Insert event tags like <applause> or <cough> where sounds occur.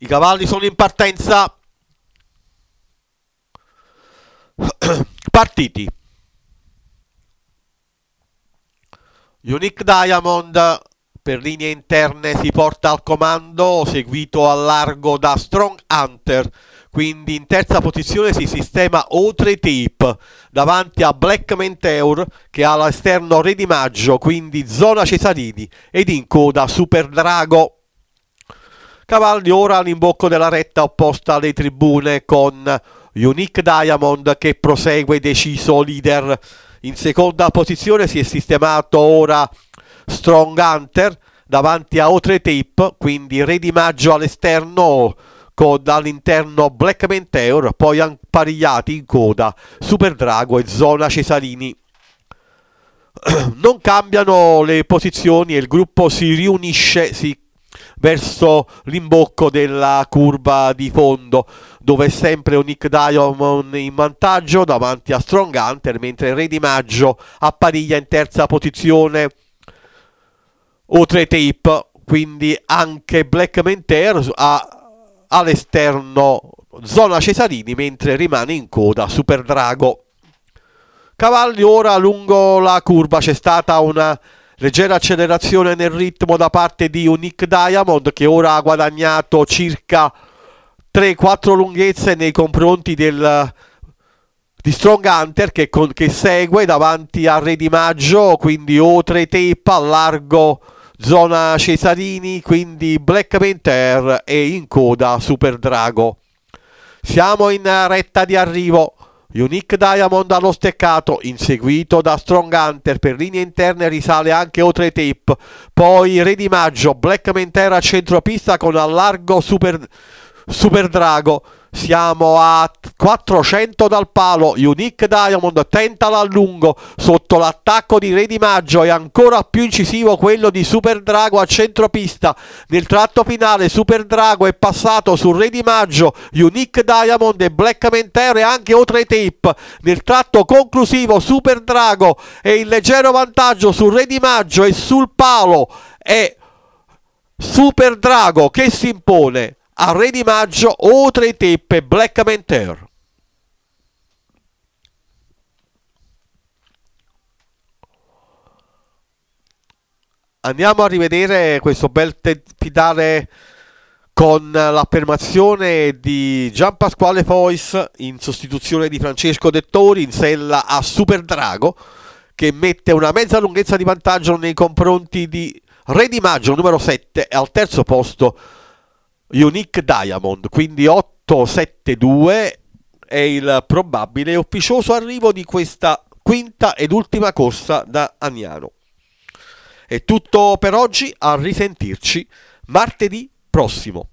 I cavalli sono in partenza. <clears throat> Partiti. Unique Diamond per linee interne si porta al comando, seguito al largo da Strong Hunter. Quindi in terza posizione si sistema Oltre Tape davanti a Black Menteur che ha all'esterno Re di Maggio, quindi zona Cesarini ed in coda Super Drago. Cavalli ora all'imbocco della retta opposta alle tribune con Unique Diamond che prosegue deciso leader. In seconda posizione si è sistemato ora Strong Hunter davanti a Otre Tape, quindi Re di Maggio all'esterno con all'interno Black Menteur, poi Amparigliati in coda Super Drago e Zona Cesarini. <clears throat> Non cambiano le posizioni e il gruppo si riunisce, si verso l'imbocco della curva di fondo dove è sempre un Nick Diamond in vantaggio davanti a Strong Hunter mentre Re di Maggio appariglia in terza posizione oltre tape quindi anche Black Menter all'esterno zona Cesarini mentre rimane in coda Super Drago Cavalli ora lungo la curva c'è stata una Leggera accelerazione nel ritmo da parte di Unique Diamond che ora ha guadagnato circa 3-4 lunghezze nei confronti del, di Strong Hunter che, che, segue davanti a Re di Maggio, quindi Otre Teppa, largo zona Cesarini, quindi Black Panther e in coda Super Drago. Siamo in retta di arrivo. Unique Diamond allo steccato, inseguito da Strong Hunter, per linee interne risale anche oltre tape, poi Re di Maggio, Black Mentera a centropista con allargo Super, Super Drago, siamo a 400 dal palo, Unique Diamond tenta l'allungo sotto l'attacco di Re Di Maggio e ancora più incisivo quello di Super Drago a centropista nel tratto finale Super Drago è passato su Re Di Maggio Unique Diamond e Black Mentero e anche oltre tape nel tratto conclusivo Super Drago e il leggero vantaggio su Re Di Maggio e sul palo è Super Drago che si impone a Re di Maggio, Oltre i Teppe, Black Mentor. Andiamo a rivedere questo bel titolare con l'affermazione di Gian Pasquale Fois in sostituzione di Francesco Dettori in sella a Super Drago che mette una mezza lunghezza di vantaggio nei confronti di Re di Maggio numero 7 e al terzo posto Unique Diamond, quindi 872 è il probabile e officioso arrivo di questa quinta ed ultima corsa da Agnano. È tutto per oggi, a risentirci martedì prossimo.